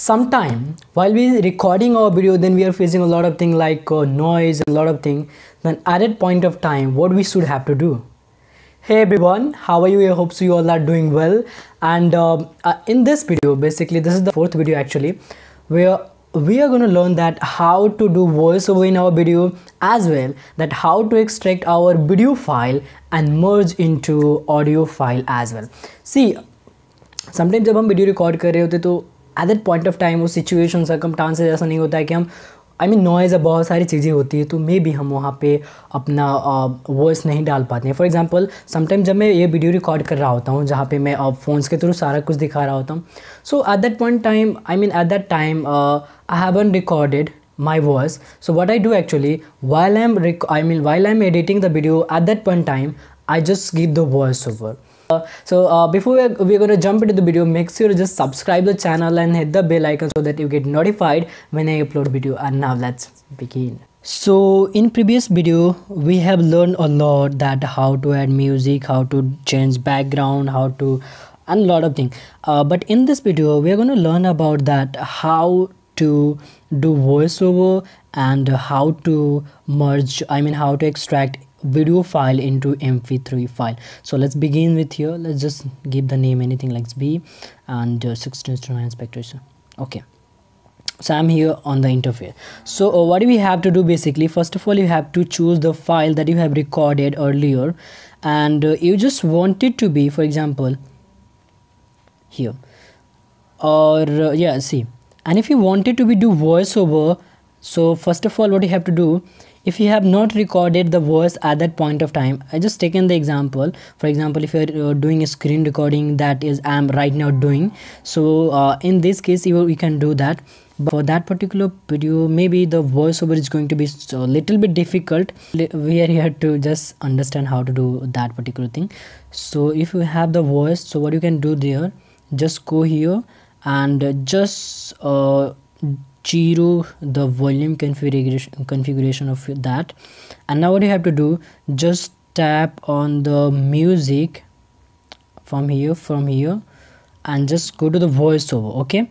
sometime while we recording our video then we are facing a lot of thing like uh, noise a lot of thing then at that point of time what we should have to do hey everyone how are you i hope so you all are doing well and uh, uh, in this video basically this is the fourth video actually where we are going to learn that how to do voiceover in our video as well that how to extract our video file and merge into audio file as well see sometimes when we video record कर रहे at that point of time वो situation tenses ऐसा नहीं होता है कि हम I mean noise है बहुत सारी चीज़ें होती है तो मे भी हम वहाँ पे अपना वॉइस नहीं डाल पाते हैं फॉर एग्ज़ाम्पल समटाइम जब मैं ये वीडियो रिकॉर्ड कर रहा होता हूँ जहाँ पे मैं फ़ोन्स के थ्रू सारा कुछ दिखा रहा होता हूँ so at that point time I mean at that time I haven't recorded my what I do actually while I am I mean while I am editing the video at that point time I just give the voice over Uh, so uh, before we're, we're going to jump into the video make sure to just subscribe the channel and hit the bell icon so that you get notified when i upload video and now let's begin so in previous video we have learned a lot that how to add music how to change background how to and lot of things uh, but in this video we are going to learn about that how to do voiceover and how to merge i mean how to extract video file into mp3 file so let's begin with here let's just give the name anything like b and uh, 16 to 9 expectation okay so i'm here on the interface so uh, what do we have to do basically first of all you have to choose the file that you have recorded earlier and uh, you just want it to be for example here or uh, yeah see and if you wanted to be do voiceover so first of all what you have to do if you have not recorded the voice at that point of time i just taken the example for example if you're uh, doing a screen recording that is i'm right now doing so uh, in this case you, you can do that but for that particular video maybe the voiceover is going to be a little bit difficult we are here to just understand how to do that particular thing so if you have the voice so what you can do there just go here and just uh, zero the volume configuration configuration of that and now what you have to do just tap on the music from here from here and just go to the voiceover okay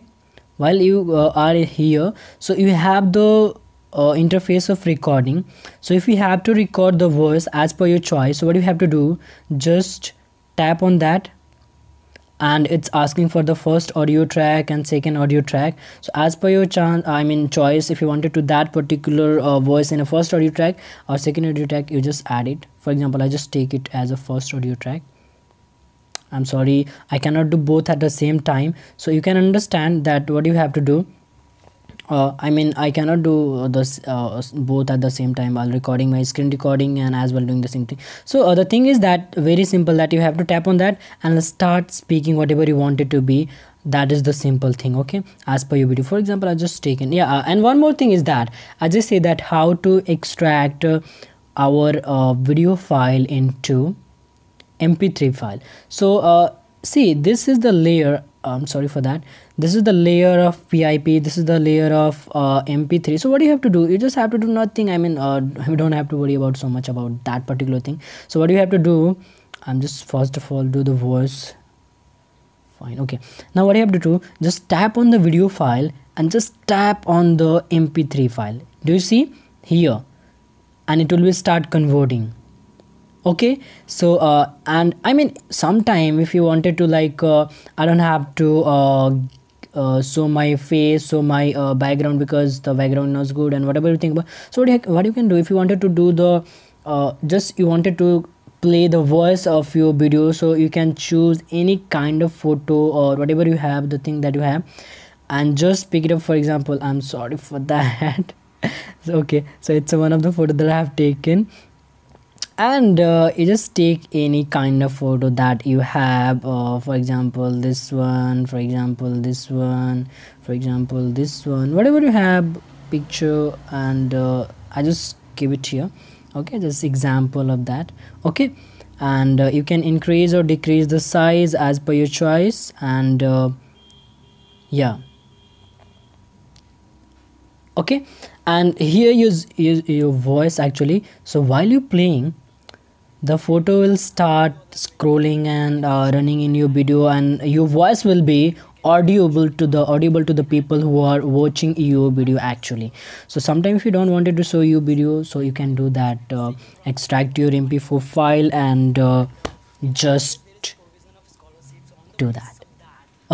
while you uh, are here so you have the uh, interface of recording so if you have to record the voice as per your choice so what you have to do just tap on that and it's asking for the first audio track and second audio track so as per your chance i mean choice if you wanted to that particular uh, voice in a first audio track or second audio track you just add it for example i just take it as a first audio track i'm sorry i cannot do both at the same time so you can understand that what you have to do uh, I mean I cannot do this uh, uh both at the same time while recording my screen recording and as well doing the same thing so uh, the thing is that very simple that you have to tap on that and start speaking whatever you want it to be that is the simple thing okay as per your video for example I just taken yeah uh, and one more thing is that I just say that how to extract uh, our video file into mp3 file so see this is the layer I'm sorry for that this is the layer of PIP this is the layer of uh, mp3 so what you have to do you just have to do nothing I mean uh, you don't have to worry about so much about that particular thing so what you have to do I'm just first of all do the voice fine okay now what you have to do just tap on the video file and just tap on the mp3 file do you see here and it will be start converting okay so uh, and i mean sometime if you wanted to like uh, i don't have to uh, uh, show my face so my uh, background because the background not good and whatever you think about so what you, what you can do if you wanted to do the uh, just you wanted to play the voice of your video so you can choose any kind of photo or whatever you have the thing that you have and just pick it up for example i'm sorry for that so, okay so it's one of the photo that i have taken and uh, you just take any kind of photo that you have uh, for example this one for example this one for example this one whatever you have picture and uh, i just give it here okay just example of that okay and uh, you can increase or decrease the size as per your choice and uh, yeah okay and here use your voice actually so while you're playing the photo will start scrolling and uh, running in your video and your voice will be audible to the audible to the people who are watching your video actually so sometimes if you don't wanted to show your video so you can do that uh, extract your mp4 file and uh, just do that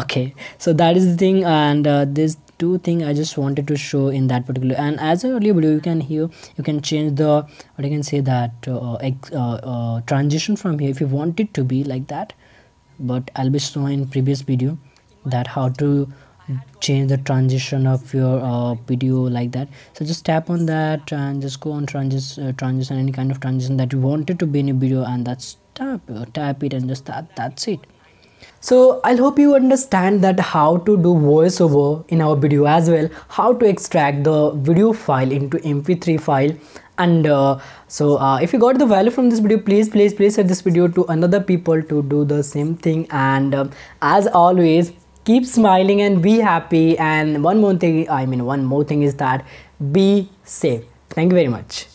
okay so that is the thing and uh, this two things i just wanted to show in that particular and as i earlier video you can hear, you can change the what i can say that uh uh, uh, uh, transition from here if you want it to be like that but i'll be showing in previous video that how to change the transition of your uh, video like that so just tap on that and just go on trans uh, transition any kind of transition that you wanted to be in a video and that's tap uh, tap it and just that that's it so I'll hope you understand that how to do voiceover in our video as well, how to extract the video file into mp3 file and uh, so uh, if you got the value from this video please please please share this video to another people to do the same thing and um, as always keep smiling and be happy and one more thing i mean one more thing is that be safe thank you very much